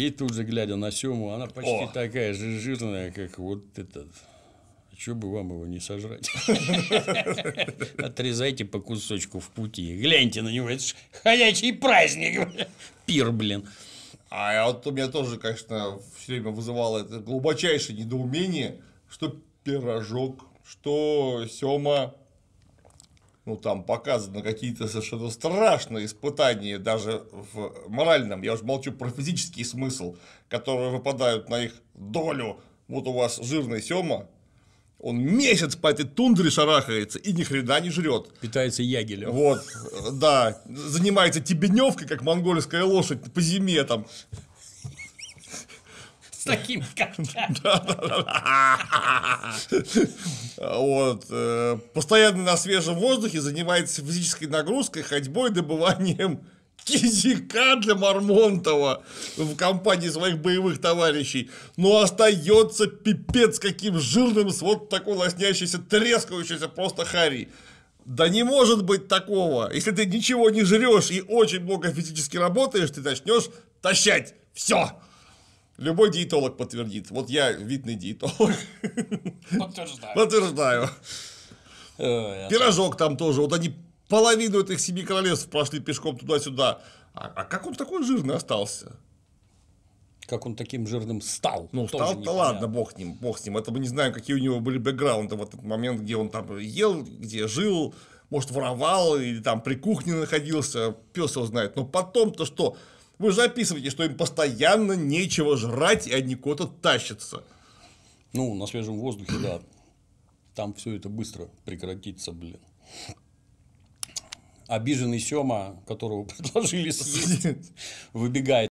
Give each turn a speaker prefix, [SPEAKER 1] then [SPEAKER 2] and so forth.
[SPEAKER 1] И тут же, глядя на Сему, она почти О! такая же жирная, как вот этот. Чё бы вам его не сожрать? Отрезайте по кусочку в пути. Гляньте на него, это ж ходячий праздник. Пир, блин. А вот у меня тоже, конечно, все время вызывало это глубочайшее недоумение, что пирожок, что Сема ну, там показаны какие-то совершенно страшные испытания даже в моральном, я уже молчу про физический смысл, которые выпадают на их долю. Вот у вас жирный Сема, он месяц по этой тундре шарахается и ни хрена не жрет. Питается ягелем. Вот, да. Занимается тебеневкой, как монгольская лошадь по зиме там. Таким как Вот. Э, постоянно на свежем воздухе занимается физической нагрузкой, ходьбой, добыванием кизика для Мормонтова в компании своих боевых товарищей. Но ну, остается пипец каким жирным с вот такой лоснящейся, трескающейся просто Харри. Да не может быть такого. Если ты ничего не жрешь и очень много физически работаешь, ты начнешь тащать. Все. Любой диетолог подтвердит. Вот я видный диетолог. Подтверждаю. Подтверждаю. Пирожок там тоже. Вот они половину этих семи королевств прошли пешком туда-сюда. А, а как он такой жирный остался? Как он таким жирным стал? Ну, стал, да ладно, бог с ним, бог с ним. Это мы не знаем, какие у него были бэкграунды в этот момент, где он там ел, где жил, может, воровал или там при кухне находился, пес его знает. Но потом-то что? Вы записываете, что им постоянно нечего жрать, и они куда-то тащатся. Ну, на свежем воздухе, да. Там все это быстро прекратится, блин. Обиженный Сема, которого предложили съесть, выбегает